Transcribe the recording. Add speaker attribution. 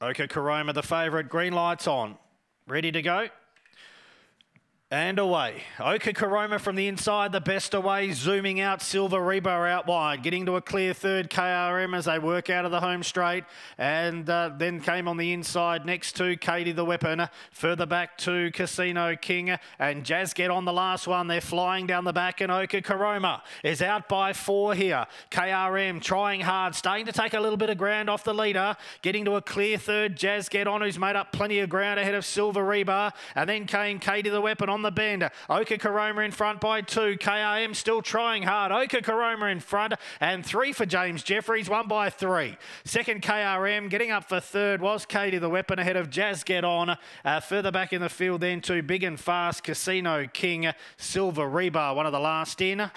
Speaker 1: Oka Karoma, the favourite. Green lights on. Ready to go? And away. Oka Koroma from the inside, the best away, zooming out. Silver Rebar out wide, getting to a clear third KRM as they work out of the home straight. And uh, then came on the inside next to Katie the Weapon. Uh, further back to Casino King. Uh, and Jazz get on the last one. They're flying down the back, and Oka Koroma is out by four here. KRM trying hard, starting to take a little bit of ground off the leader, getting to a clear third. Jazz get on, who's made up plenty of ground ahead of Silver Rebar. And then came Katie the Weapon on on the bend. Oka Karoma in front by two. KRM still trying hard. Oka Karoma in front and three for James Jeffries, one by three. Second KRM getting up for third was Katie the Weapon ahead of Jazz Get On. Uh, further back in the field then two Big and Fast, Casino King, Silver Rebar, one of the last in.